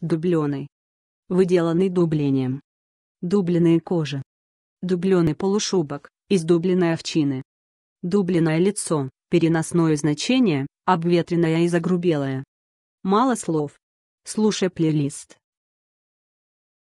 дубленый, выделанный дублением, дубленная кожи, дубленый полушубок, из дубленной овчины, дубленное лицо, переносное значение, обветренное и загрубелое. Мало слов. Слушай плейлист.